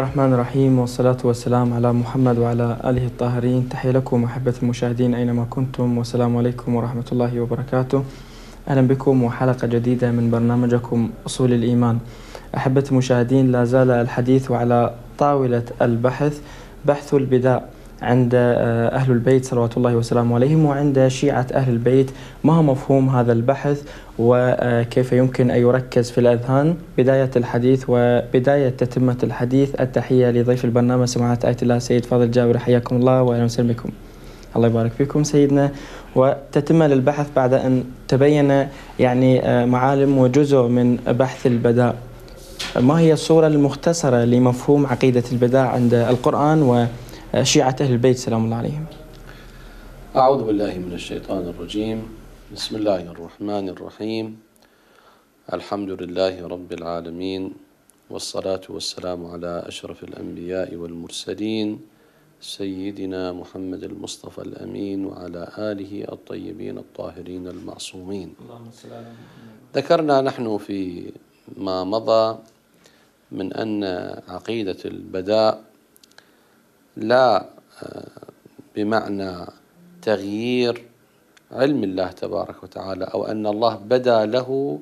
الرحمن الرحيم والصلاة والسلام على محمد وعلى آله الطاهرين تحية لكم أحبة المشاهدين أينما كنتم والسلام عليكم ورحمة الله وبركاته أهلا بكم وحلقة جديدة من برنامجكم أصول الإيمان أحبة المشاهدين لا زال الحديث على طاولة البحث بحث البداء عند آه، أهل البيت صلوات الله وسلامه عليهم وعند شيعة أهل البيت ما هو مفهوم هذا البحث وكيف آه، يمكن أن يركز في الأذهان بداية الحديث وبداية تتمة الحديث التحية لضيف البرنامج سماعة آية الله سيد فاضل جابر حياكم الله وأهلا وسهلا بكم الله يبارك فيكم سيدنا وتتم للبحث بعد أن تبين يعني آه، معالم وجزء من بحث البداء ما هي الصورة المختصرة لمفهوم عقيدة البداء عند القرآن و شيعة أهل البيت سلام الله عليهم أعوذ بالله من الشيطان الرجيم بسم الله الرحمن الرحيم الحمد لله رب العالمين والصلاة والسلام على أشرف الأنبياء والمرسلين سيدنا محمد المصطفى الأمين وعلى آله الطيبين الطاهرين المعصومين ذكرنا نحن في ما مضى من أن عقيدة البداء لا آه، بمعنى تغيير علم الله تبارك وتعالى أو أن الله بدا له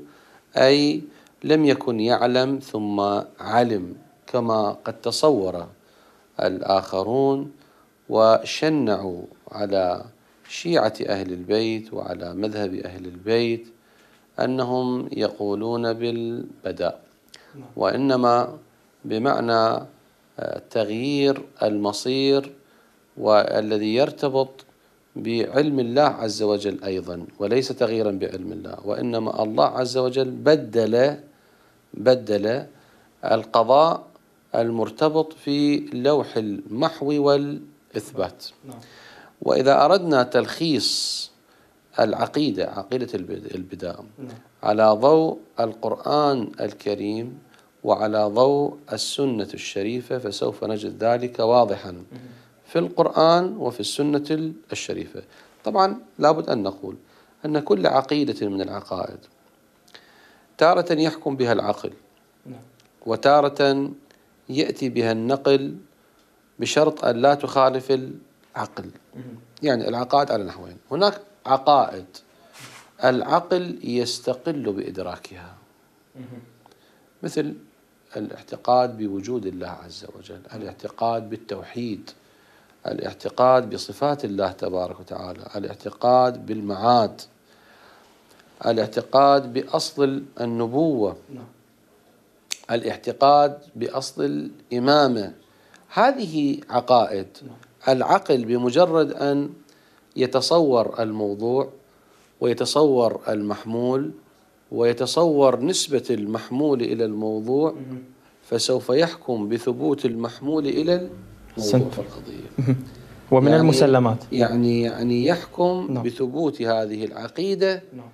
أي لم يكن يعلم ثم علم كما قد تصور الآخرون وشنعوا على شيعة أهل البيت وعلى مذهب أهل البيت أنهم يقولون بالبدا وإنما بمعنى تغيير المصير والذي يرتبط بعلم الله عز وجل أيضا وليس تغييرا بعلم الله وإنما الله عز وجل بدل بدل القضاء المرتبط في لوح المحو والإثبات نعم. وإذا أردنا تلخيص العقيدة عقيدة البداء نعم. على ضوء القرآن الكريم وعلى ضوء السنة الشريفة فسوف نجد ذلك واضحا في القرآن وفي السنة الشريفة طبعا لابد أن نقول أن كل عقيدة من العقائد تارة يحكم بها العقل نعم. وتارة يأتي بها النقل بشرط أن لا تخالف العقل يعني العقائد على نحوين هناك عقائد العقل يستقل بإدراكها مثل الاعتقاد بوجود الله عز وجل الاعتقاد بالتوحيد الاعتقاد بصفات الله تبارك وتعالى الاعتقاد بالمعاد الاعتقاد بأصل النبوة الاعتقاد بأصل الإمامة هذه عقائد العقل بمجرد أن يتصور الموضوع ويتصور المحمول ويتصور نسبة المحمول إلى الموضوع فسوف يحكم بثبوت المحمول إلى الموضوع في القضية ومن يعني المسلمات يعني يعني يحكم نعم. بثبوت هذه العقيدة نعم.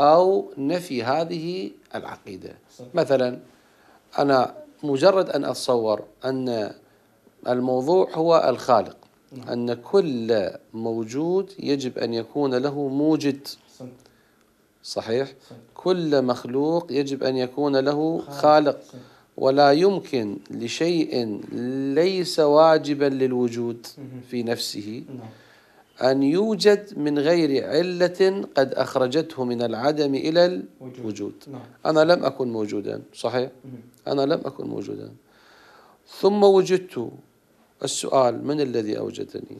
أو نفي هذه العقيدة مثلا أنا مجرد أن أتصور أن الموضوع هو الخالق نعم. أن كل موجود يجب أن يكون له موجد صحيح كل مخلوق يجب أن يكون له خالق ولا يمكن لشيء ليس واجبا للوجود في نفسه نعم. أن يوجد من غير علة قد أخرجته من العدم إلى الوجود نعم. أنا لم أكن موجودا صحيح أنا لم أكن موجودا ثم وجدت السؤال من الذي أوجدني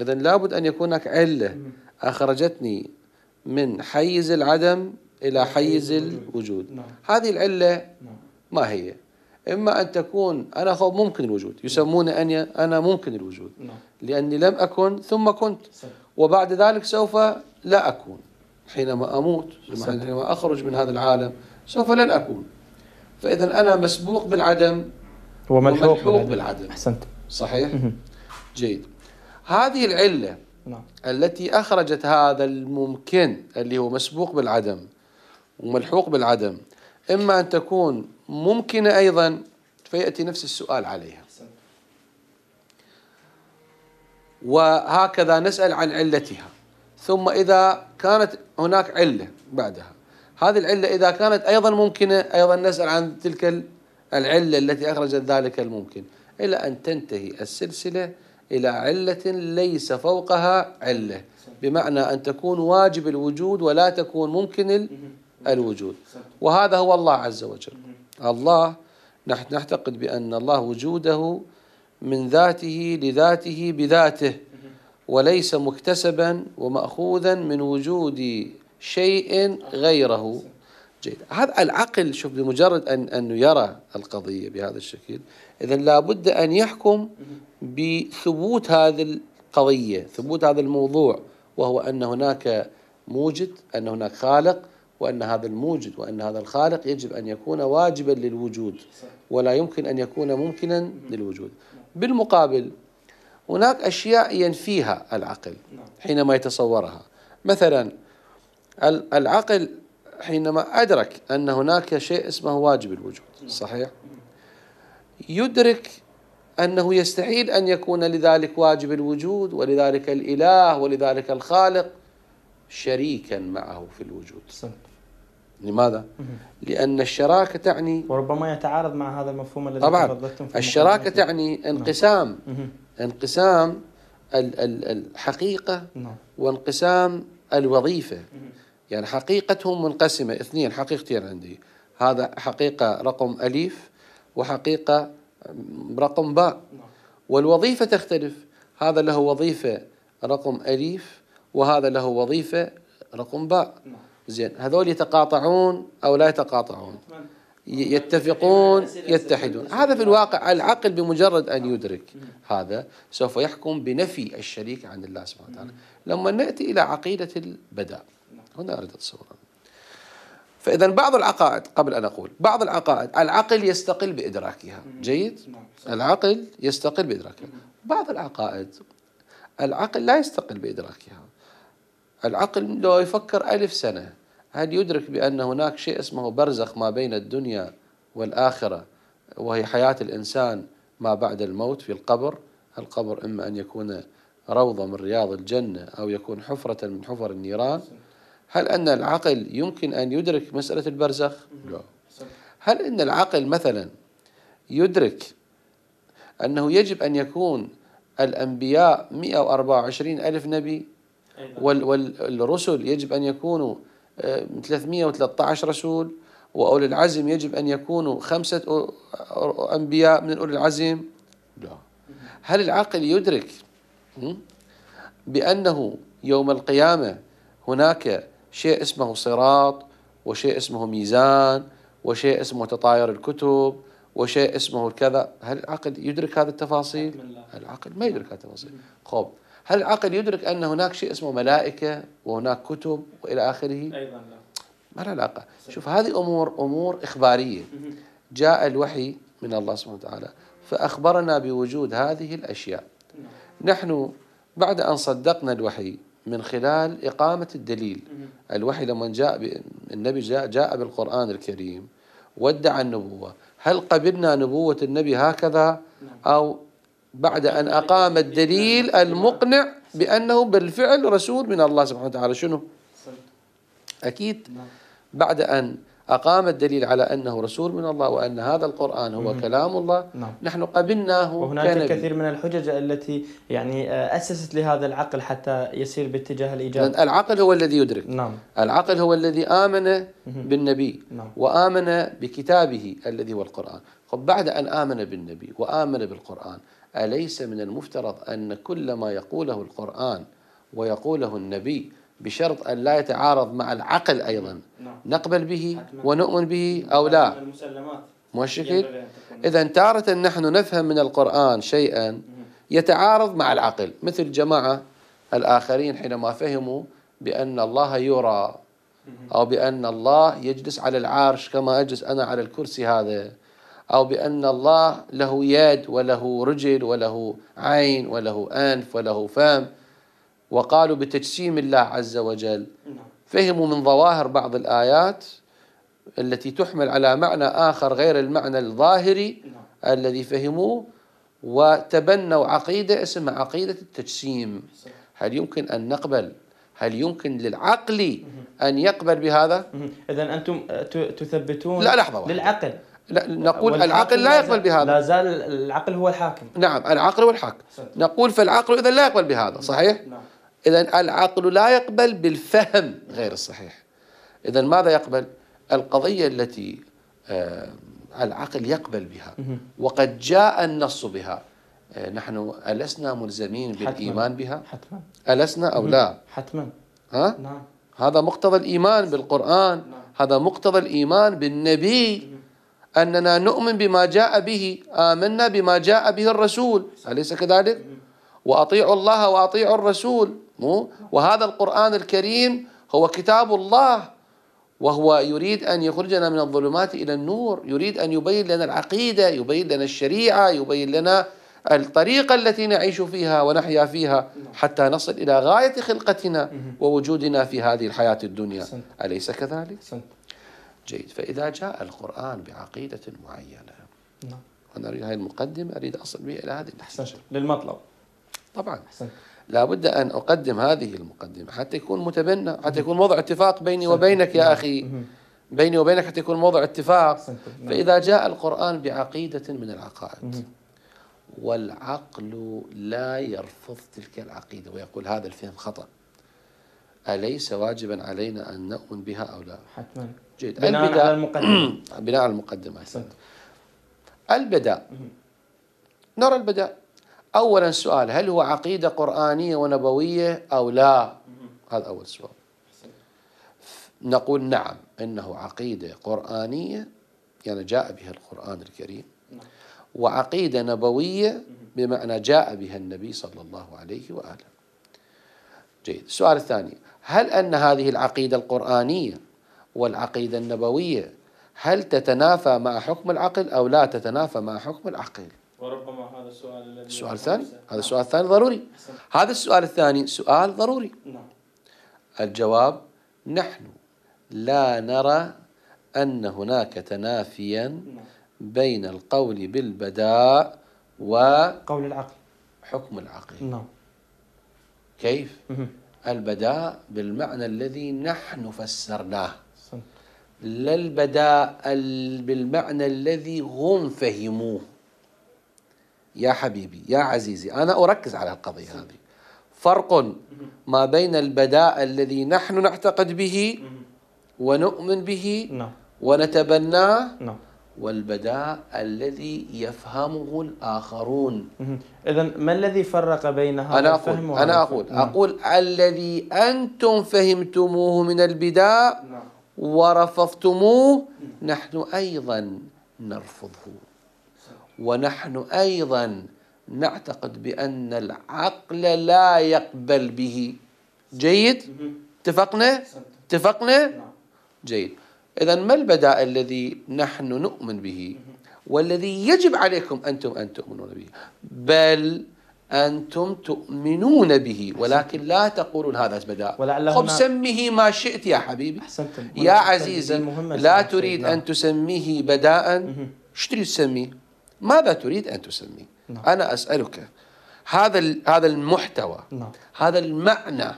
إذا لابد أن يكون هناك علة أخرجتني من حيز العدم إلى حيز الوجود نعم. هذه العلة نعم. ما هي إما أن تكون أنا خب ممكن الوجود يسمون اني أنا ممكن الوجود نعم. لأني لم أكن ثم كنت وبعد ذلك سوف لا أكون حينما أموت حينما أخرج من هذا العالم سوف لن أكون فإذا أنا مسبوق بالعدم وملحوق بالعدم. بالعدم أحسنت صحيح؟ جيد هذه العلة نعم. التي أخرجت هذا الممكن اللي هو مسبوق بالعدم وملحوق بالعدم إما أن تكون ممكنة أيضا فيأتي نفس السؤال عليها وهكذا نسأل عن علتها ثم إذا كانت هناك علة بعدها هذه العلة إذا كانت أيضا ممكنة أيضا نسأل عن تلك العلة التي أخرجت ذلك الممكن إلى أن تنتهي السلسلة إلى علة ليس فوقها علة بمعنى أن تكون واجب الوجود ولا تكون ممكن الوجود وهذا هو الله عز وجل الله نحن نعتقد بأن الله وجوده من ذاته لذاته بذاته وليس مكتسبا ومأخوذا من وجود شيء غيره جيد هذا العقل شوف بمجرد أن أنه يرى القضية بهذا الشكل إذا لابد أن يحكم بثبوت هذه القضيه، ثبوت هذا الموضوع وهو ان هناك موجد، ان هناك خالق، وان هذا الموجد وان هذا الخالق يجب ان يكون واجبا للوجود ولا يمكن ان يكون ممكنا للوجود. بالمقابل هناك اشياء ينفيها العقل حينما يتصورها، مثلا العقل حينما أدرك أن هناك شيء اسمه واجب الوجود صحيح يدرك أنه يستحيل أن يكون لذلك واجب الوجود ولذلك الإله ولذلك الخالق شريكا معه في الوجود صحيح. لماذا؟ لأن الشراكة تعني وربما يتعارض مع هذا المفهوم الذي طبعا الشراكة نعم. تعني نعم. انقسام مه. انقسام الحقيقة مه. نعم. وانقسام الوظيفة مه. يعني حقيقتهم منقسمة اثنين حقيقتين عندي هذا حقيقة رقم أليف وحقيقة رقم باء والوظيفة تختلف هذا له وظيفة رقم أليف وهذا له وظيفة رقم باء زين هذول يتقاطعون أو لا يتقاطعون يتفقون يتحدون هذا في الواقع العقل بمجرد أن يدرك هذا سوف يحكم بنفي الشريك عن الله سبحانه وتعالى لما نأتي إلى عقيدة البدع هنا أريد أتصور فإذا بعض العقائد قبل أن أقول بعض العقائد العقل يستقل بإدراكها جيد؟ نعم. العقل يستقل بإدراكها بعض العقائد العقل لا يستقل بإدراكها العقل لو يفكر ألف سنة هل يدرك بأن هناك شيء اسمه برزخ ما بين الدنيا والآخرة وهي حياة الإنسان ما بعد الموت في القبر القبر إما أن يكون روضة من رياض الجنة أو يكون حفرة من حفر النيران هل أن العقل يمكن أن يدرك مسألة البرزخ؟ لا هل أن العقل مثلا يدرك أنه يجب أن يكون الأنبياء 124 ألف نبي والرسل يجب أن يكونوا 313 آه، رسول وأولي العزم يجب أن يكونوا خمسة أنبياء من أولي العزم لا هل العقل يدرك بأنه يوم القيامة هناك شيء اسمه صراط وشيء اسمه ميزان وشيء اسمه تطاير الكتب وشيء اسمه كذا هل العقل يدرك هذه التفاصيل العقل ما يدرك هذه التفاصيل خب هل العقل يدرك أن هناك شيء اسمه ملائكة وهناك كتب وإلى آخره أيضا لا ما علاقة شوف هذه أمور أمور إخبارية جاء الوحي من الله سبحانه وتعالى فأخبرنا بوجود هذه الأشياء نعم. نحن بعد أن صدقنا الوحي من خلال إقامة الدليل الوحي لما جاء النبي جاء, جاء بالقرآن الكريم وادعى النبوة هل قبلنا نبوة النبي هكذا نعم. أو بعد أن أقام الدليل المقنع بأنه بالفعل رسول من الله سبحانه وتعالى شنو أكيد نعم. بعد أن أقام الدليل على أنه رسول من الله وأن هذا القرآن هو مم. كلام الله نعم. نحن قبلناه وهناك الكثير من الحجج التي يعني آه، أسست لهذا العقل حتى يسير باتجاه الإيجاب العقل هو الذي يدرك نعم. العقل هو الذي آمن بالنبي نعم. وآمن بكتابه الذي هو القرآن خب بعد أن آمن بالنبي وآمن بالقرآن أليس من المفترض أن كل ما يقوله القرآن ويقوله النبي بشرط أن لا يتعارض مع العقل أيضا نعم. نقبل به ونؤمن به أو لا مشكل إذا تارة نحن نفهم من القرآن شيئا يتعارض مع العقل مثل جماعة الآخرين حينما فهموا بأن الله يرى أو بأن الله يجلس على العرش كما أجلس أنا على الكرسي هذا أو بأن الله له يد وله رجل وله عين وله أنف وله فم وقالوا بتجسيم الله عز وجل نعم. فهموا من ظواهر بعض الآيات التي تحمل على معنى آخر غير المعنى الظاهري نعم. الذي فهموه وتبنوا عقيدة اسمها عقيدة التجسيم هل يمكن أن نقبل هل يمكن للعقل أن يقبل بهذا إذا أنتم آه، تثبتون لا لحظة واحدة. للعقل لا نقول العقل لا يقبل بهذا لا زال العقل هو الحاكم نعم العقل هو الحاكم نقول فالعقل إذا لا يقبل بهذا صحيح نعم. إذا العقل لا يقبل بالفهم غير الصحيح إذا ماذا يقبل؟ القضية التي آه، العقل يقبل بها وقد جاء النص بها آه، نحن ألسنا ملزمين بالإيمان بها؟ حتما ألسنا أو لا؟ حتما ها؟ نعم هذا مقتضى الإيمان نعم. بالقرآن هذا مقتضى الإيمان بالنبي أننا نؤمن بما جاء به آمنا بما جاء به الرسول أليس كذلك؟ وأطيعوا الله وأطيعوا الرسول مو وهذا القرآن الكريم هو كتاب الله وهو يريد أن يخرجنا من الظلمات إلى النور يريد أن يبين لنا العقيدة يبين لنا الشريعة يبين لنا الطريقة التي نعيش فيها ونحيا فيها حتى نصل إلى غاية خلقتنا ووجودنا في هذه الحياة الدنيا أليس كذلك؟ جيد فإذا جاء القرآن بعقيدة معينة نعم. أنا أريد هذه المقدمة أريد أصل بها إلى هذه النتيجة للمطلب طبعا لابد أن أقدم هذه المقدمة حتى يكون متبنى حتى يكون موضع اتفاق بيني وبينك يا أخي بيني وبينك حتى يكون موضع اتفاق فإذا جاء القرآن بعقيدة من العقائد والعقل لا يرفض تلك العقيدة ويقول هذا الفهم خطأ أليس واجبا علينا أن نؤمن بها أو لا حتما جيد بناء على المقدمة بناء على المقدمة البداء نرى البداء أولا سؤال هل هو عقيدة قرآنية ونبوية أو لا هذا أول سؤال نقول نعم إنه عقيدة قرآنية يعني جاء بها القرآن الكريم نعم. وعقيدة نبوية بمعنى جاء بها النبي صلى الله عليه وآله جيد السؤال الثاني هل أن هذه العقيدة القرآنية والعقيدة النبوية هل تتنافى مع حكم العقل أو لا تتنافى مع حكم العقل وربما هذا السؤال الذي السؤال الثاني هذا السؤال الثاني ضروري هذا السؤال الثاني سؤال ضروري نعم. الجواب نحن لا نرى أن هناك تنافيا نعم. بين القول بالبداء و قول العقل حكم العقل نعم كيف؟ البداء بالمعنى الذي نحن فسرناه لا البداء بالمعنى الذي هم فهموه يا حبيبي يا عزيزي أنا أركز على القضية هذه فرق ما بين البداء الذي نحن نعتقد به ونؤمن به نعم. ونتبناه نعم. والبداء الذي يفهمه الآخرون إذا ما الذي فرق بين هذا أنا أقول الفهم أنا أقول نعم. أقول الذي أنتم فهمتموه من البداء نعم. ورفضتموه نحن أيضا نرفضه ونحن ايضا نعتقد بان العقل لا يقبل به جيد اتفقنا اتفقنا نعم. جيد اذا ما البداء الذي نحن نؤمن به والذي يجب عليكم انتم ان تؤمنون به بل أنتم تؤمنون به ولكن لا تقولون هذا البداء خب سميه ما شئت يا حبيبي يا عزيزي لا تريد أن تسميه بداء شو تريد تسميه ماذا تريد أن تسمي؟ نعم. أنا أسألك هذا هذا المحتوى نعم. هذا المعنى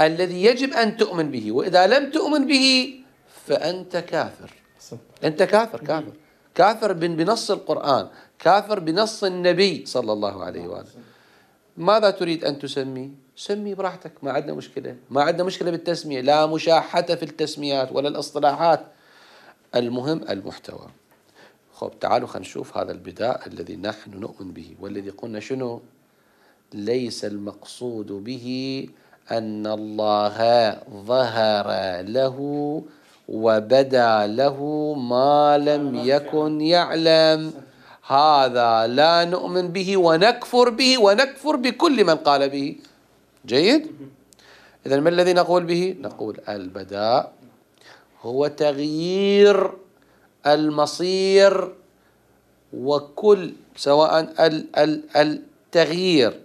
الذي يجب أن تؤمن به وإذا لم تؤمن به فأنت كافر صح. أنت كافر كافر كافر بنص القرآن كافر بنص النبي صلى الله عليه وآله نعم، ماذا تريد أن تسمي سمي براحتك ما عندنا مشكلة ما عندنا مشكلة بالتسمية لا مشاحة في التسميات ولا الاصطلاحات المهم المحتوى خب تعالوا خلينا نشوف هذا البداء الذي نحن نؤمن به والذي قلنا شنو ليس المقصود به أن الله ظهر له وبدا له ما لم يكن يعلم هذا لا نؤمن به ونكفر به ونكفر بكل من قال به جيد إذا ما الذي نقول به نقول البداء هو تغيير المصير وكل سواء التغيير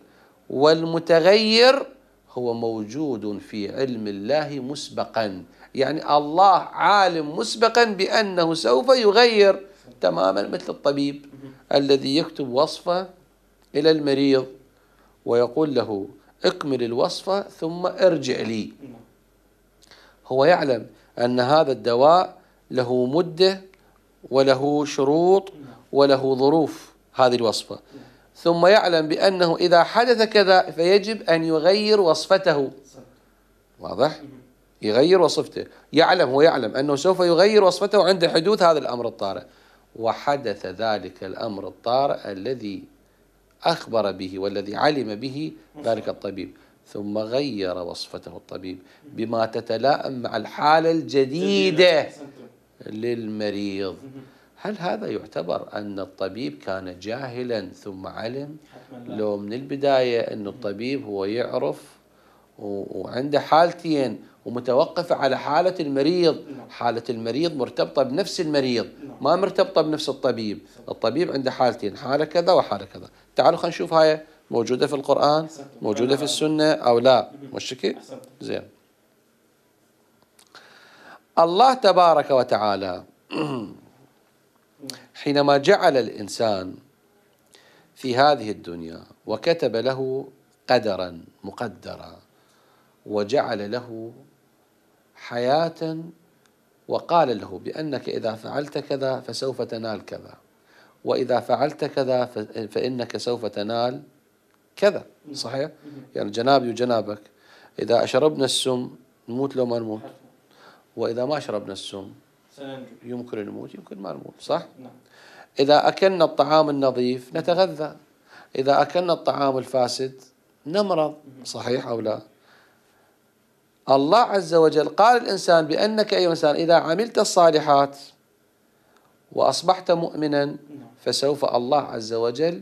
والمتغير هو موجود في علم الله مسبقا يعني الله عالم مسبقا بأنه سوف يغير تماما مثل الطبيب الذي يكتب وصفة إلى المريض ويقول له اكمل الوصفة ثم ارجع لي هو يعلم أن هذا الدواء له مدة وله شروط وله ظروف هذه الوصفة ثم يعلم بأنه إذا حدث كذا فيجب أن يغير وصفته واضح؟ يغير وصفته يعلم هو يعلم أنه سوف يغير وصفته عند حدوث هذا الأمر الطارئ وحدث ذلك الأمر الطارئ الذي أخبر به والذي علم به ذلك الطبيب ثم غير وصفته الطبيب بما تتلائم مع الحالة الجديدة للمريض هل هذا يعتبر أن الطبيب كان جاهلا ثم علم لو من البداية أن الطبيب هو يعرف وعنده حالتين ومتوقفة على حالة المريض نعم. حالة المريض مرتبطة بنفس المريض نعم. ما مرتبطة بنفس الطبيب الطبيب عنده حالتين حالة كذا وحالة كذا تعالوا خلينا نشوف هاي موجودة في القرآن موجودة في السنة أو لا مشكلة زين الله تبارك وتعالى حينما جعل الانسان في هذه الدنيا وكتب له قدرا مقدرا وجعل له حياه وقال له بانك اذا فعلت كذا فسوف تنال كذا واذا فعلت كذا فانك سوف تنال كذا صحيح؟ يعني جنابي وجنابك اذا شربنا السم نموت لو ما نموت وإذا ما شربنا السم يمكن نموت يمكن ما نموت صح؟ نعم إذا أكلنا الطعام النظيف نتغذى إذا أكلنا الطعام الفاسد نمرض صحيح أو لا الله عز وجل قال الإنسان بأنك أيها الإنسان إذا عملت الصالحات وأصبحت مؤمنا نعم. فسوف الله عز وجل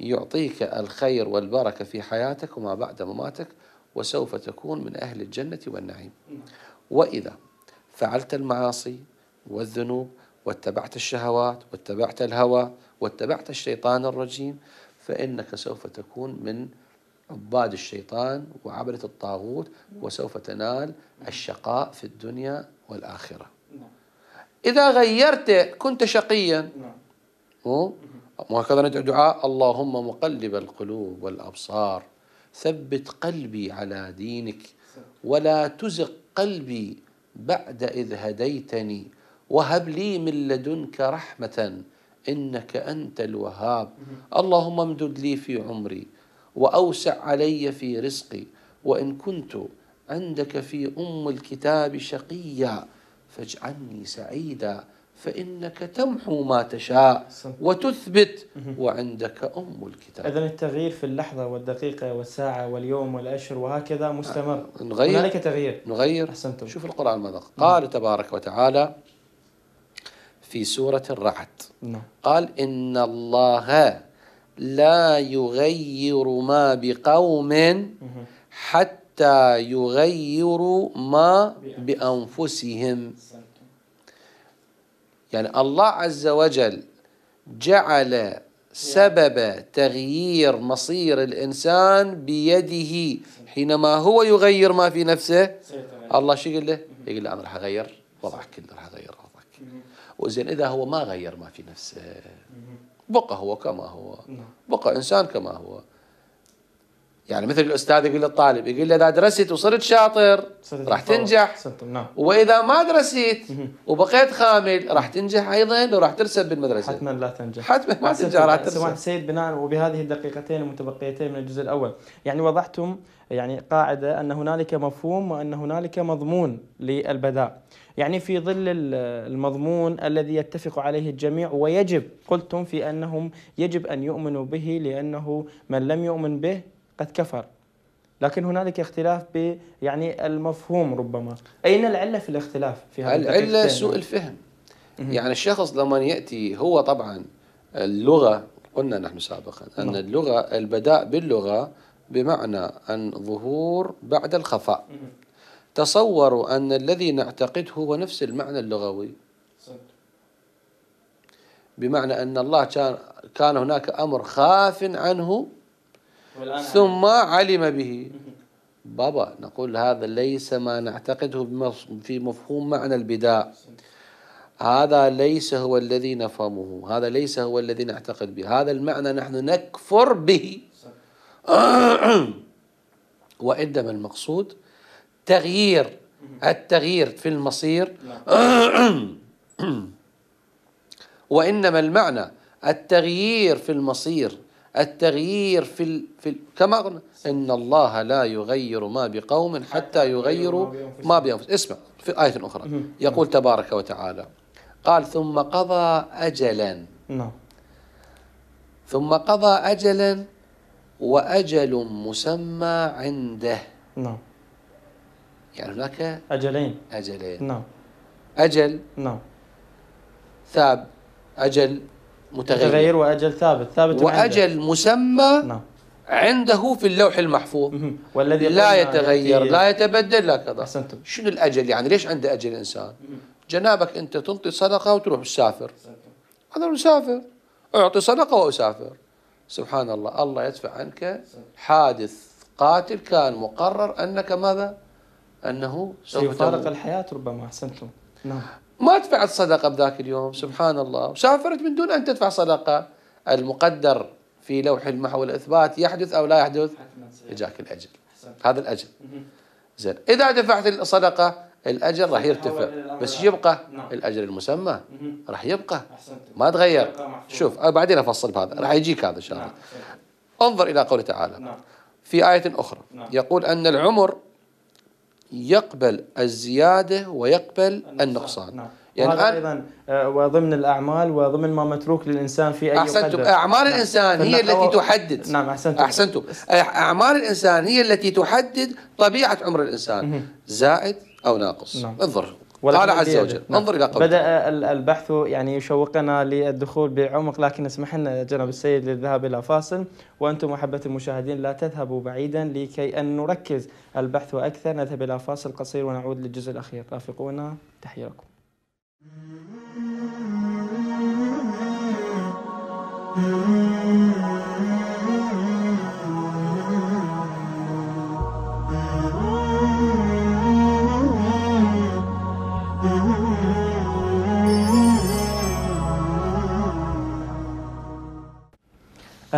يعطيك الخير والبركة في حياتك وما بعد مماتك وسوف تكون من أهل الجنة والنعيم نعم. وإذا فعلت المعاصي والذنوب واتبعت الشهوات واتبعت الهوى واتبعت الشيطان الرجيم فإنك سوف تكون من عباد الشيطان وعبرة الطاغوت وسوف تنال الشقاء في الدنيا والآخرة إذا غيرت كنت شقيا وهكذا ندعو دعاء اللهم مقلب القلوب والأبصار ثبت قلبي على دينك ولا تزق قلبي بعد إذ هديتني وهب لي من لدنك رحمة إنك أنت الوهاب اللهم امدد لي في عمري وأوسع علي في رزقي وإن كنت عندك في أم الكتاب شقيا فاجعلني سعيدا فإنك تمحو ما تشاء وتثبت وعندك أم الكتاب إذا التغيير في اللحظة والدقيقة والساعة واليوم والأشهر وهكذا مستمر آه، نغير هنالك تغيير نغير أحسنتم شوف القرآن ماذا قال تبارك وتعالى في سورة الرعد نعم. قال إن الله لا يغير ما بقوم حتى يغيروا ما بأنفسهم يعني الله عز وجل جعل سبب تغيير مصير الإنسان بيده حينما هو يغير ما في نفسه الله شو يقول له؟ يقول له أنا راح أغير وضعك كله راح أغير وضعك وزين إذا هو ما غير ما في نفسه بقى هو كما هو نعم. بقى إنسان كما هو يعني مثل الاستاذ يقول للطالب يقول له اذا درست وصرت شاطر راح تنجح نعم. واذا ما درست وبقيت خامل راح تنجح ايضا وراح ترسب بالمدرسه حتما لا تنجح حتما ما تنجح راح ترسب سمعت سيد بناء وبهذه الدقيقتين المتبقيتين من الجزء الاول يعني وضحتم يعني قاعده ان هنالك مفهوم وان هنالك مضمون للبداء يعني في ظل المضمون الذي يتفق عليه الجميع ويجب قلتم في انهم يجب ان يؤمنوا به لانه من لم يؤمن به قد كفر لكن هنالك اختلاف ب يعني المفهوم ربما أين العلة في الاختلاف في هذا العلة سوء الفهم يعني الشخص لما يأتي هو طبعا اللغة قلنا نحن سابقا أن مم. نعم. اللغة البداء باللغة بمعنى أن ظهور بعد الخفاء تصوروا أن الذي نعتقده هو نفس المعنى اللغوي بمعنى أن الله كان كان هناك أمر خاف عنه ثم علم به بابا نقول هذا ليس ما نعتقده في مفهوم معنى البداء هذا ليس هو الذي نفهمه هذا ليس هو الذي نعتقد به هذا المعنى نحن نكفر به وإنما المقصود تغيير التغيير في المصير وإنما المعنى التغيير في المصير التغيير في, ال... في ال... كما قلنا إن الله لا يغير ما بقوم حتى يغيروا ما بأنفسهم اسمع في آية أخرى نعم. يقول تبارك وتعالى قال ثم قضى أجلا نعم. ثم قضى أجلا وأجل مسمى عنده نعم يعني هناك أجلين أجلين نعم أجل نعم ثاب أجل متغير, متغير واجل ثابت ثابت واجل عنده. مسمى نعم عنده في اللوح المحفوظ والذي لا يتغير لا يتبدل لا كذا احسنتم شنو الاجل يعني ليش عنده اجل الانسان؟ جنابك انت تنطي صدقه وتروح تسافر انا مسافر اعطي صدقه واسافر سبحان الله الله يدفع عنك حادث قاتل كان مقرر انك ماذا؟ انه سوف سيفارق الحياه ربما احسنتم نعم ما دفعت صدقة بذاك اليوم سبحان الله وسافرت من دون أن تدفع صدقة المقدر في لوح المحو الإثبات يحدث أو لا يحدث إجاك الأجل هذا الأجل زين إذا دفعت الصدقة الأجر راح يرتفع بس يبقى نعم. الأجر المسمى راح يبقى ما تغير شوف بعدين أفصل بهذا راح نعم. يجيك هذا إن شاء الله نعم. انظر إلى قوله تعالى في آية أخرى يقول أن العمر يقبل الزيادة ويقبل النقصان نعم. يعني ايضا آه، وضمن الاعمال وضمن ما متروك للانسان في اي احسنتم قدر. اعمال نعم. الانسان هي التي تحدد نعم احسنتم احسنتم اعمال الانسان هي التي تحدد طبيعه عمر الانسان زائد او ناقص نعم. انظر قال عز وجل انظر إلى نعم. قوله بدأ البحث يعني يشوقنا للدخول بعمق لكن اسمح لنا جناب السيد للذهاب إلى فاصل وأنتم أحبة المشاهدين لا تذهبوا بعيدا لكي أن نركز البحث أكثر نذهب إلى فاصل قصير ونعود للجزء الأخير رافقونا تحية لكم Mm-hmm.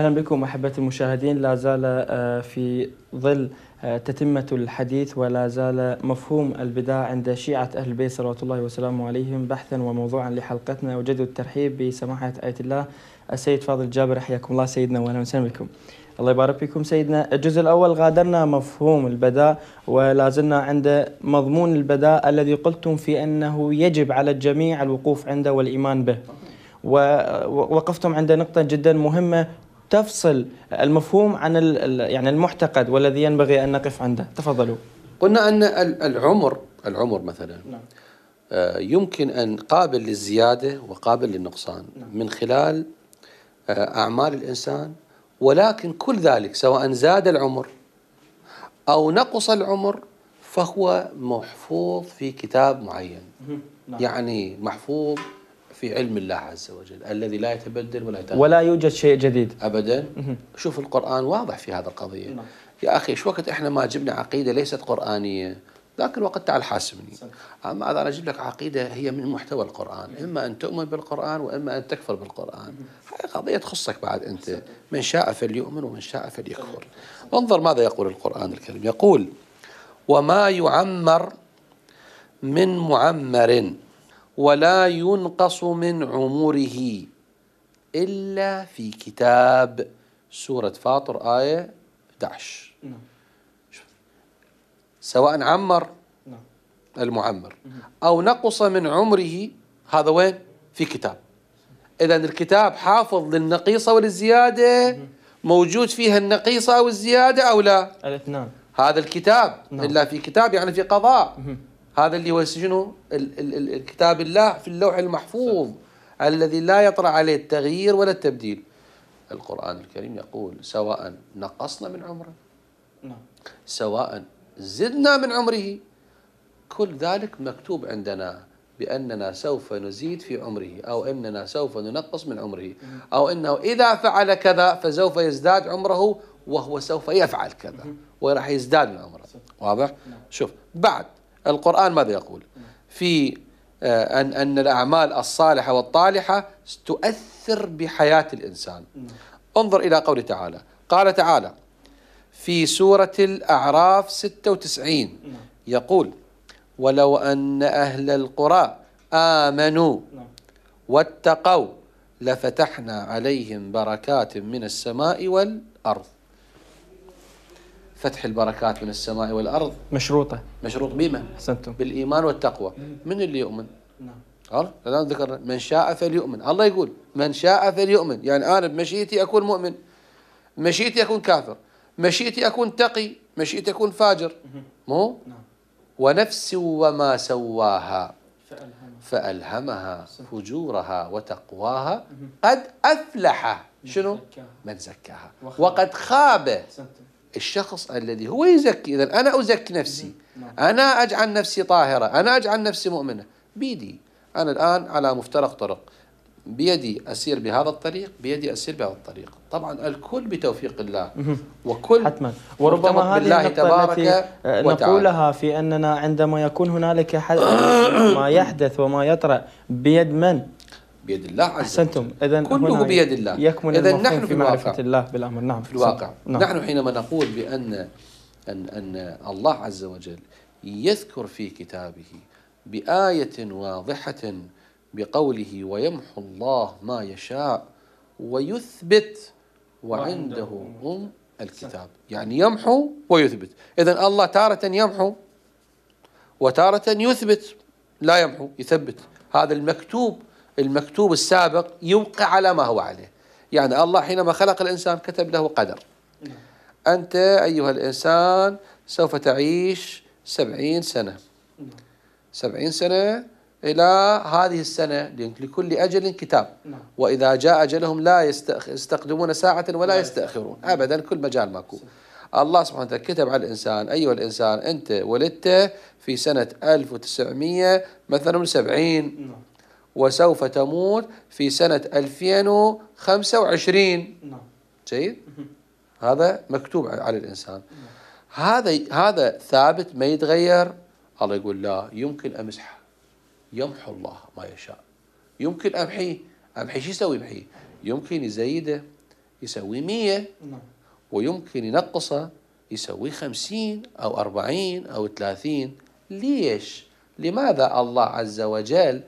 اهلا بكم احبه المشاهدين لا زال آه، في ظل آه، تتمه الحديث ولا زال مفهوم البداء عند شيعه اهل البيت صلوات الله وسلامه عليهم بحثا وموضوعا لحلقتنا وجد الترحيب بسماحه ايه الله السيد فاضل جابر حياكم الله سيدنا واهلا وسهلا بكم. الله يبارك فيكم سيدنا الجزء الأول غادرنا مفهوم البداء ولا زلنا عند مضمون البداء الذي قلتم في أنه يجب على الجميع الوقوف عنده والإيمان به ووقفتم عند نقطة جدا مهمة تفصل المفهوم عن يعني المعتقد والذي ينبغي ان نقف عنده تفضلوا قلنا ان العمر العمر مثلا نعم. آه، يمكن ان قابل للزياده وقابل للنقصان نعم. من خلال آه، اعمال الانسان ولكن كل ذلك سواء زاد العمر او نقص العمر فهو محفوظ في كتاب معين نعم. يعني محفوظ في علم الله عز وجل الذي لا يتبدل ولا يتغير ولا يوجد شيء جديد ابدا شوف القران واضح في هذه القضيه نعم. يا اخي شو وقت احنا ما جبنا عقيده ليست قرانيه ذاك الوقت تعال حاسبني اما اذا انا اجيب لك عقيده هي من محتوى القران نعم. اما ان تؤمن بالقران واما ان تكفر بالقران هاي قضيه تخصك بعد انت من شاء فليؤمن ومن شاء فليكفر انظر ماذا يقول القران الكريم يقول وما يعمر من معمر ولا ينقص من عمره إلا في كتاب سورة فاطر آية 11 نعم. سواء عمر نعم. المعمر أو نقص من عمره هذا وين في كتاب إذا الكتاب حافظ للنقيصة وللزيادة موجود فيها النقيصة أو الزيادة أو لا الاثنان هذا الكتاب نعم. إلا في كتاب يعني في قضاء هذا اللي هو شنو كتاب الله في اللوح المحفوظ الذي لا يطرأ عليه التغيير ولا التبديل القرآن الكريم يقول سواء نقصنا من عمره نعم. سواء زدنا من عمره كل ذلك مكتوب عندنا بأننا سوف نزيد في عمره أو أننا سوف ننقص من عمره أو أنه إذا فعل كذا فسوف يزداد عمره وهو سوف يفعل كذا وراح يزداد من عمره واضح؟ نعم. شوف بعد القرآن ماذا يقول في آه، أن أن الأعمال الصالحة والطالحة تؤثر بحياة الإنسان انظر إلى قوله تعالى قال تعالى في سورة الأعراف 96 يقول ولو أن أهل القرى آمنوا واتقوا لفتحنا عليهم بركات من السماء والأرض فتح البركات من السماء والارض مشروطه مشروط بما احسنتم بالايمان والتقوى من اللي يؤمن نعم الان ذكر من شاء فليؤمن الله يقول من شاء فليؤمن يعني انا بمشيتي اكون مؤمن مشيتي اكون كافر مشيتي اكون تقي مشيتي اكون فاجر مو نعم. ونفس وما سواها فألهمها, فألهمها فجورها وتقواها قد أفلح شنو من زكاها وقد خاب الشخص الذي هو يزكي إذا أنا أزكي نفسي أنا أجعل نفسي طاهرة أنا أجعل نفسي مؤمنة بيدي أنا الآن على مفترق طرق بيدي أسير بهذا الطريق بيدي أسير بهذا الطريق طبعا الكل بتوفيق الله وكل حتما وربما هذه بالله تبارك آه، وتعالى. نقولها في أننا عندما يكون هنالك ما يحدث وما يطرأ بيد من بيد الله عز وجل أحسنتم إذا كله بيد الله يكمن إذا نحن في معرفة الله بالأمر نعم في الواقع نعم. نحن حينما نقول بأن أن أن الله عز وجل يذكر في كتابه بآية واضحة بقوله ويمحو الله ما يشاء ويثبت وعنده أم الكتاب يعني يمحو ويثبت إذا الله تارة يمحو وتارة يثبت لا يمحو يثبت هذا المكتوب المكتوب السابق يوقع على ما هو عليه يعني الله حينما خلق الإنسان كتب له قدر أنت أيها الإنسان سوف تعيش سبعين سنة سبعين سنة إلى هذه السنة لكل أجل كتاب وإذا جاء أجلهم لا يستقدمون ساعة ولا يستأخرون أبدا كل مجال ماكو الله سبحانه وتعالى كتب على الإنسان أيها الإنسان أنت ولدت في سنة 1900 مثلا 70 وسوف تموت في سنة 2025 نعم جيد هذا مكتوب على الإنسان هذا هذا ثابت ما يتغير الله يقول لا يمكن أمسحه يمحو الله ما يشاء يمكن أمحيه أمحي شو يسوي بحيه يمكن يزيده يسوي مية نعم. ويمكن ينقصه يسوي خمسين أو أربعين أو ثلاثين ليش لماذا الله عز وجل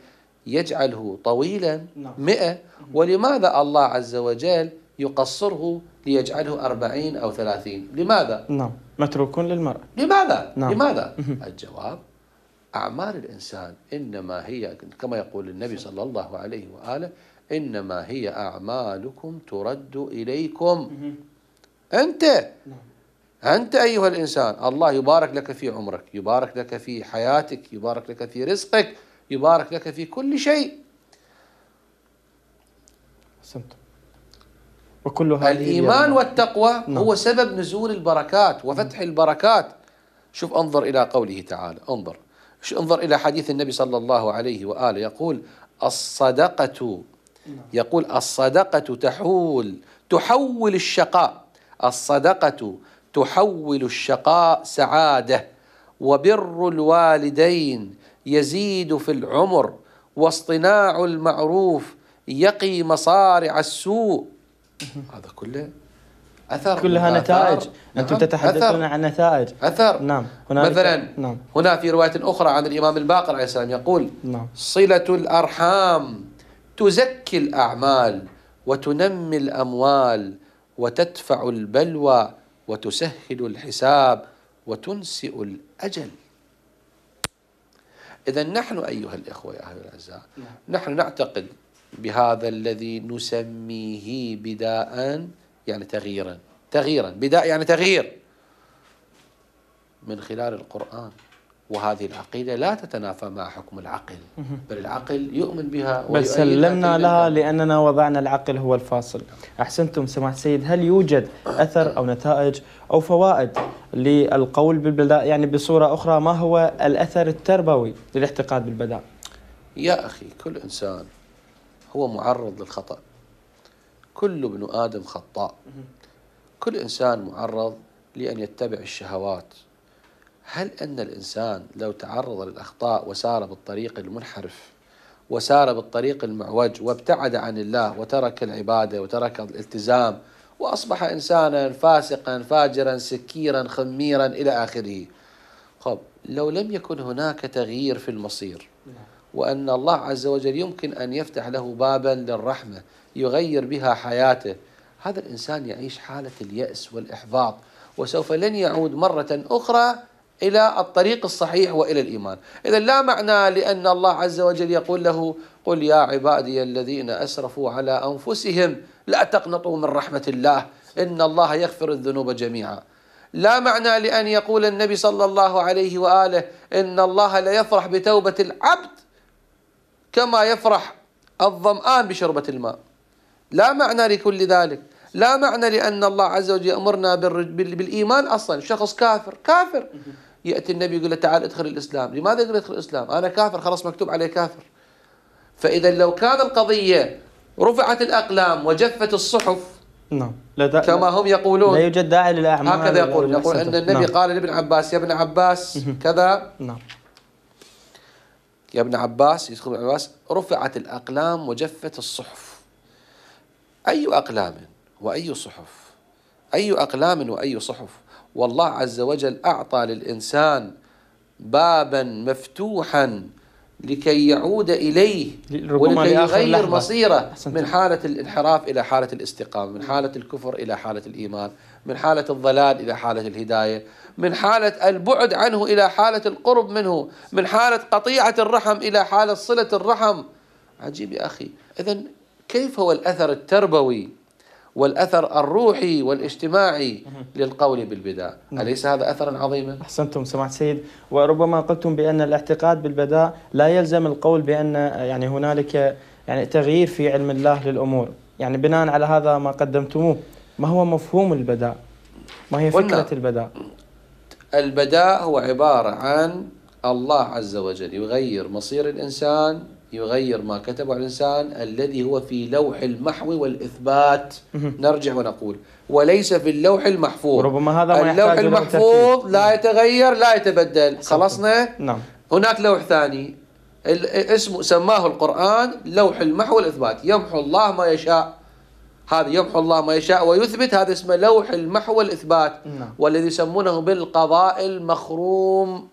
يجعله طويلا نعم. مئة ولماذا الله عز وجل يقصره ليجعله أربعين أو ثلاثين لماذا؟ نعم متروك للمرأة لماذا؟ نعم. لماذا؟ الجواب أعمال الإنسان إنما هي كما يقول النبي صلى الله عليه وآله إنما هي أعمالكم ترد إليكم أنت نعم. أنت أيها الإنسان الله يبارك لك في عمرك يبارك لك في حياتك يبارك لك في رزقك يبارك لك في كل شيء سمت. وكل هذه الإيمان والتقوى نعم. هو سبب نزول البركات وفتح نعم. البركات شوف انظر إلى قوله تعالى انظر انظر إلى حديث النبي صلى الله عليه وآله يقول الصدقة نعم. يقول الصدقة تحول تحول الشقاء الصدقة تحول الشقاء سعادة وبر الوالدين يزيد في العمر واصطناع المعروف يقي مصارع السوء هذا كله اثر كلها نتائج نعم. انتم نعم. تتحدثون عن نتائج اثر نعم هناك مثلا نعم. هنا في روايه اخرى عن الامام الباقر عليه السلام يقول نعم. صله الارحام تزكي الاعمال وتنمي الاموال وتدفع البلوى وتسهل الحساب وتنسئ الاجل إذا نحن أيها الإخوة يا أهل الأعزاء نعم. نحن نعتقد بهذا الذي نسميه بداء يعني تغييرا تغييرا بداء يعني تغيير من خلال القرآن وهذه العقيدة لا تتنافى مع حكم العقل بل العقل يؤمن بها بل سلمنا لها لأننا وضعنا العقل هو الفاصل أحسنتم سماحة السيد هل يوجد أثر أو نتائج أو فوائد للقول بالبداء يعني بصورة أخرى ما هو الأثر التربوي للاعتقاد بالبداء يا أخي كل إنسان هو معرض للخطأ كل ابن آدم خطاء كل إنسان معرض لأن يتبع الشهوات هل أن الإنسان لو تعرض للأخطاء وسار بالطريق المنحرف وسار بالطريق المعوج وابتعد عن الله وترك العبادة وترك الالتزام وأصبح إنسانا فاسقا فاجرا سكيرا خميرا إلى آخره خب لو لم يكن هناك تغيير في المصير وأن الله عز وجل يمكن أن يفتح له بابا للرحمة يغير بها حياته هذا الإنسان يعيش حالة اليأس والإحباط وسوف لن يعود مرة أخرى إلى الطريق الصحيح وإلى الإيمان إذا لا معنى لأن الله عز وجل يقول له قل يا عبادي الذين أسرفوا على أنفسهم لا تقنطوا من رحمة الله إن الله يغفر الذنوب جميعا لا معنى لأن يقول النبي صلى الله عليه وآله إن الله لا يفرح بتوبة العبد كما يفرح الظمآن بشربة الماء لا معنى لكل ذلك لا معنى لأن الله عز وجل يأمرنا بالإيمان أصلا شخص كافر كافر ياتي النبي يقول له تعال ادخل الاسلام، لماذا يقول ادخل الاسلام؟ انا كافر خلاص مكتوب عليه كافر. فاذا لو كان القضيه رفعت الاقلام وجفت الصحف نعم لا دا... كما هم يقولون لا يوجد داعي للاعمال هكذا يقول يقول ان النبي نعم. قال لابن عباس يا ابن عباس كذا نعم يا ابن عباس يدخل ابن عباس رفعت الاقلام وجفت الصحف اي اقلام واي صحف اي اقلام واي صحف والله عز وجل أعطى للإنسان بابا مفتوحا لكي يعود إليه ولكي يغير مصيره من حالة الانحراف إلى حالة الاستقامة من حالة الكفر إلى حالة الإيمان من حالة الضلال إلى حالة الهداية من حالة البعد عنه إلى حالة القرب منه من حالة قطيعة الرحم إلى حالة صلة الرحم عجيب يا أخي إذا كيف هو الأثر التربوي والأثر الروحي والاجتماعي للقول بالبداء، أليس هذا أثرا عظيما؟ أحسنتم سمعت سيد وربما قلتم بأن الاعتقاد بالبداء لا يلزم القول بأن يعني هنالك يعني تغيير في علم الله للأمور يعني بناء على هذا ما قدمتموه ما هو مفهوم البداء؟ ما هي فكرة البداء؟ البداء هو عبارة عن الله عز وجل يغير مصير الإنسان يغير ما كتبه الإنسان الذي هو في لوح المحو والإثبات نرجع ونقول وليس في اللوح المحفوظ ربما هذا ما اللوح المحفوظ لا نعم. يتغير لا يتبدل خلصنا نعم هناك لوح ثاني اسمه سماه القرآن لوح المحو والإثبات يمحو الله ما يشاء هذا يمحو الله ما يشاء ويثبت هذا اسمه لوح المحو والإثبات نعم. والذي يسمونه بالقضاء المخروم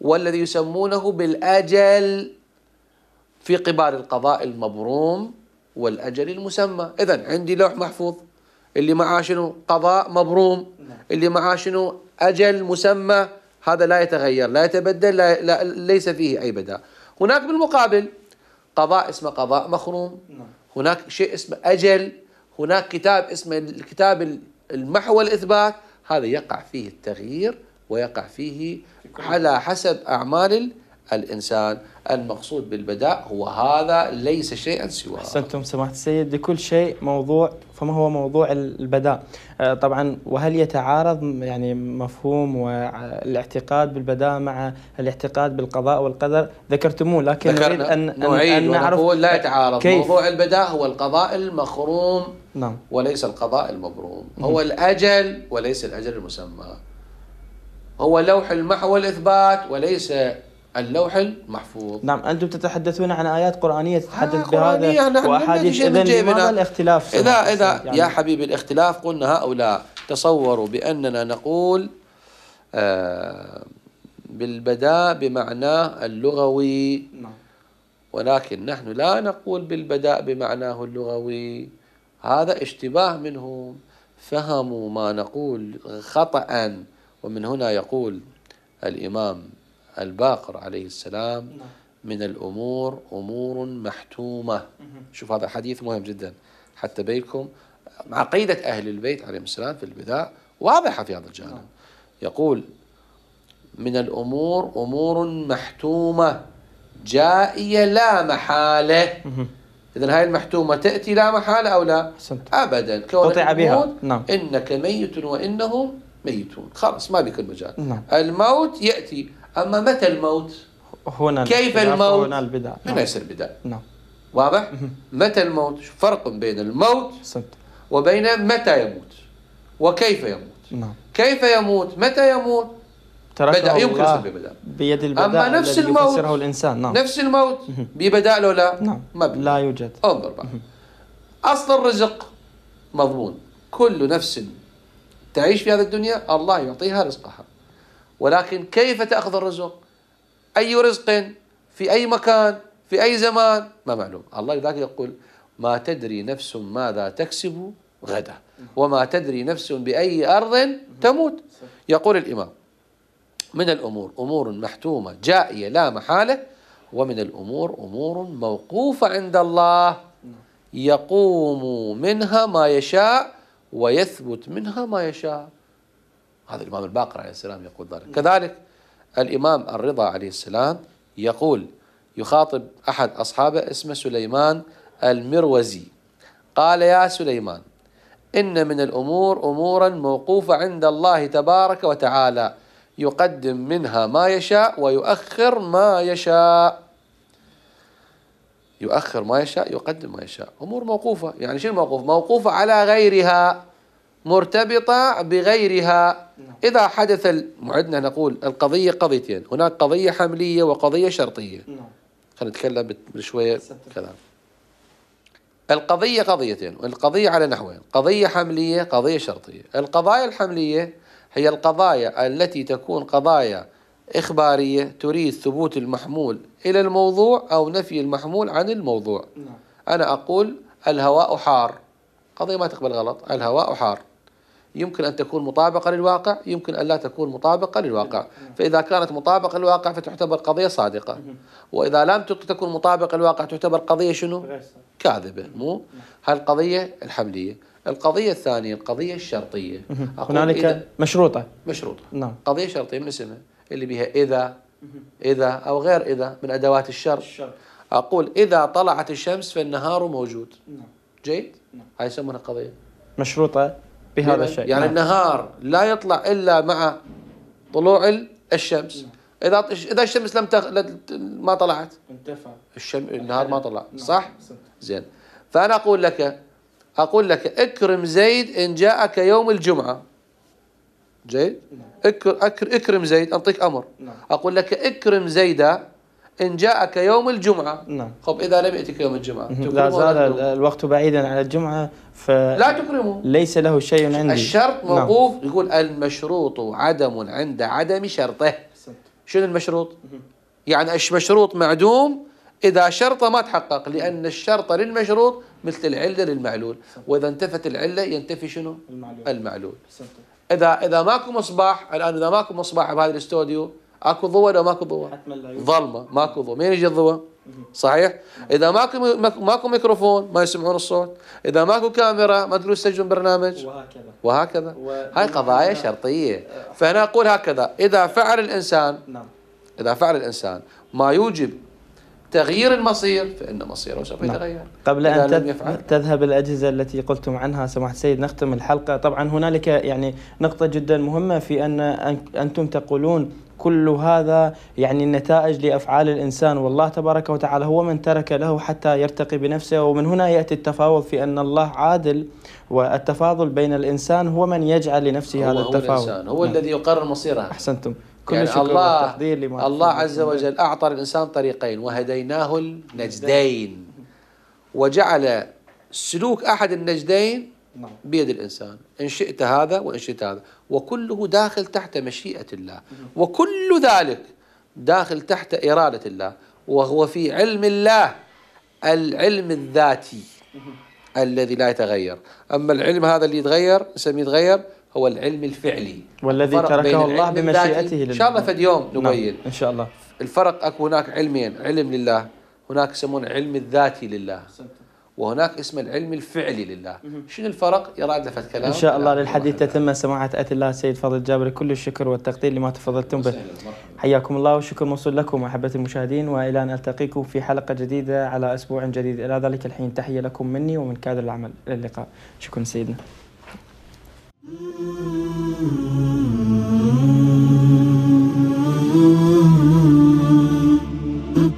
والذي يسمونه بالأجل في قبال القضاء المبروم والأجل المسمى إذا عندي لوح محفوظ اللي معاه شنو قضاء مبروم اللي معاه شنو أجل مسمى هذا لا يتغير لا يتبدل لا, لا ليس فيه أي بداء هناك بالمقابل قضاء اسمه قضاء مخروم هناك شيء اسمه أجل هناك كتاب اسمه الكتاب المحو الإثبات هذا يقع فيه التغيير ويقع فيه على حسب أعمال الإنسان المقصود بالبداء هو هذا ليس شيئا سواه أحسنتم سماحة السيد لكل شيء موضوع فما هو موضوع البداء آه، طبعا وهل يتعارض يعني مفهوم والاعتقاد بالبداء مع الاعتقاد بالقضاء والقدر ذكرتموه لكن نريد أن, نعيد أن نعرف لا يتعارض كيف؟ موضوع البداء هو القضاء المخروم نعم. وليس القضاء المبروم هو الأجل وليس الأجل المسمى هو لوح المحو الإثبات وليس اللوح المحفوظ نعم أنتم تتحدثون عن آيات قرآنية تتحدث آه، قرآنية بهذا وأحاديث من هذا الاختلاف إذا إذا يعني. يا حبيبي الاختلاف قلنا هؤلاء تصوروا بأننا نقول آه بالبداء بمعناه اللغوي نعم. ولكن نحن لا نقول بالبداء بمعناه اللغوي هذا اشتباه منهم فهموا ما نقول خطأ ومن هنا يقول الإمام الباقر عليه السلام نعم. من الأمور أمور محتومة شوف هذا حديث مهم جدا حتى بينكم عقيدة أهل البيت عليهم السلام في البداء واضحة في هذا الجانب نعم. يقول من الأمور أمور محتومة جائية لا محالة إذا هاي المحتومة تأتي لا محالة أو لا حسنت. أبدا قطع بها نعم. إنك ميت وإنهم ميتون خلاص ما بيكون مجال نعم. الموت يأتي أما متى الموت هنا كيف الموت هنا البدع هنا يصير بدع نعم واضح متى الموت فرق بين الموت سنت. وبين متى يموت وكيف يموت نعم. كيف يموت متى يموت بدا يمكن يصير ببداء بيد البداء اما نفس الموت الانسان نعم. نفس الموت ببداء لو لا نعم. لا يوجد انظر بقى اصل الرزق مضمون كل نفس تعيش في هذه الدنيا الله يعطيها رزقها ولكن كيف تأخذ الرزق أي رزق في أي مكان في أي زمان ما معلوم الله لذلك يقول ما تدري نفس ماذا تكسب غدا وما تدري نفس بأي أرض تموت يقول الإمام من الأمور أمور محتومة جائية لا محالة ومن الأمور أمور موقوفة عند الله يقوم منها ما يشاء ويثبت منها ما يشاء هذا الإمام الباقر عليه السلام يقول ذلك كذلك الإمام الرضا عليه السلام يقول يخاطب أحد أصحابه اسمه سليمان المروزي قال يا سليمان إن من الأمور أمورا موقوفة عند الله تبارك وتعالى يقدم منها ما يشاء ويؤخر ما يشاء يؤخر ما يشاء يقدم ما يشاء أمور موقوفة يعني شنو موقوف موقوفة على غيرها مرتبطة بغيرها نعم. إذا حدث معدنا نقول القضية قضيتين هناك قضية حملية وقضية شرطية نعم. خلينا نتكلم بشوية كلام القضية قضيتين والقضية على نحوين قضية حملية قضية شرطية القضايا الحملية هي القضايا التي تكون قضايا إخبارية تريد ثبوت المحمول إلى الموضوع أو نفي المحمول عن الموضوع نعم. أنا أقول الهواء حار قضية ما تقبل غلط الهواء حار يمكن أن تكون مطابقة للواقع يمكن أن لا تكون مطابقة للواقع فإذا كانت مطابقة للواقع فتعتبر قضية صادقة وإذا لم تكن مطابقة للواقع تعتبر قضية شنو كاذبة مو هالقضية الحملية القضية الثانية القضية الشرطية هنالك مشروطة مشروطة نعم قضية شرطية من اسمها اللي بها إذا إذا أو غير إذا من أدوات الشرط الشر. أقول إذا طلعت الشمس فالنهار موجود نعم جيد؟ نعم. هاي يسمونها قضية مشروطة بهذا يعني الشيء يعني نعم. النهار لا يطلع الا مع طلوع الشمس نعم. اذا اذا الشمس لم تخ... ما طلعت انتفع الشم... النهار ما طلع نعم. صح زين فانا اقول لك اقول لك اكرم زيد ان جاءك يوم الجمعه جيد نعم. اكرم اكرم زيد اعطيك امر اقول لك اكرم زيدا إن جاءك يوم الجمعة نعم خب إذا لم يأتك يوم الجمعة لا زال الوقت بعيدا عن الجمعة ف لا تكرمه ليس له شيء عندي الشرط نعم. موقوف نعم. يقول المشروط عدم عند عدم شرطه شنو المشروط؟ يعني المشروط معدوم إذا شرطه ما تحقق لأن الشرط للمشروط مثل العلة للمعلول وإذا انتفت العلة ينتفي شنو؟ المعلول, المعلول. إذا إذا ماكو مصباح الآن إذا ماكو مصباح بهذا الاستوديو اكو ضوء ولا ماكو ضوء؟ ظلمه ماكو ضوء، مين يجي الضوء؟ صحيح؟ اذا ماكو ماكو ميكروفون ما يسمعون الصوت، اذا ماكو كاميرا ما تقدرون تسجلون برنامج وهكذا وهكذا و... هاي قضايا شرطيه فانا اقول هكذا اذا فعل الانسان نعم اذا فعل الانسان ما يوجب تغيير المصير فان مصيره سوف يتغير نعم. قبل ان تذهب الاجهزه التي قلتم عنها سماحه السيد نختم الحلقه طبعا هنالك يعني نقطه جدا مهمه في ان انتم تقولون كل هذا يعني النتائج لافعال الانسان والله تبارك وتعالى هو من ترك له حتى يرتقي بنفسه ومن هنا ياتي التفاوض في ان الله عادل والتفاضل بين الانسان هو من يجعل لنفسه هو هذا التفاوض هو, هو نعم. الذي يقرر مصيره احسنتم كل يعني شكر الله الله عز وجل اعطى الانسان طريقين وهديناه النجدين وجعل سلوك احد النجدين نعم. بيد الإنسان إن شئت هذا وإن شئت هذا وكله داخل تحت مشيئة الله وكل ذلك داخل تحت إرادة الله وهو في علم الله العلم الذاتي الذي لا يتغير أما العلم هذا اللي يتغير نسميه يتغير هو العلم الفعلي والذي تركه الله بمشيئته إن شاء الله في يوم نعم، نبين نعم. إن شاء الله الفرق أكو هناك علمين علم لله هناك يسمون علم الذاتي لله وهناك اسم العلم الفعلي لله شنو الفرق يراد لفت كلام إن شاء الله للحديث تتم سماحة أتي الله سيد فاضل الجابري كل الشكر والتقدير لما تفضلتم به حياكم الله وشكر موصول لكم أحبة المشاهدين وإلى أن ألتقيكم في حلقة جديدة على أسبوع جديد إلى ذلك الحين تحية لكم مني ومن كادر العمل إلى اللقاء شكرا سيدنا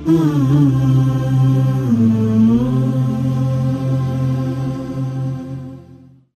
Mm-hmm.